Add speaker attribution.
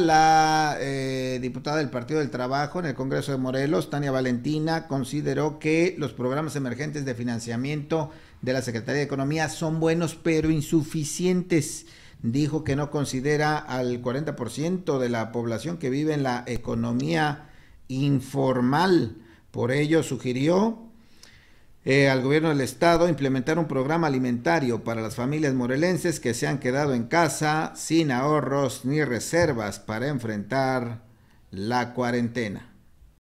Speaker 1: La eh, diputada del Partido del Trabajo en el Congreso de Morelos, Tania Valentina, consideró que los programas emergentes de financiamiento de la Secretaría de Economía son buenos pero insuficientes. Dijo que no considera al 40% de la población que vive en la economía informal. Por ello sugirió eh, al gobierno del estado implementar un programa alimentario para las familias morelenses que se han quedado en casa sin ahorros ni reservas para enfrentar la cuarentena.